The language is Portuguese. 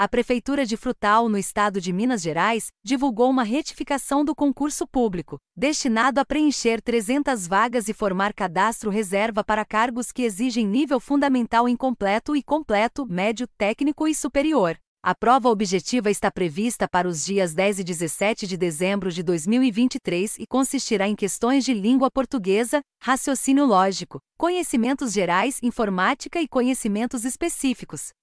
a Prefeitura de Frutal, no estado de Minas Gerais, divulgou uma retificação do concurso público, destinado a preencher 300 vagas e formar cadastro reserva para cargos que exigem nível fundamental incompleto e completo, médio, técnico e superior. A prova objetiva está prevista para os dias 10 e 17 de dezembro de 2023 e consistirá em questões de língua portuguesa, raciocínio lógico, conhecimentos gerais, informática e conhecimentos específicos.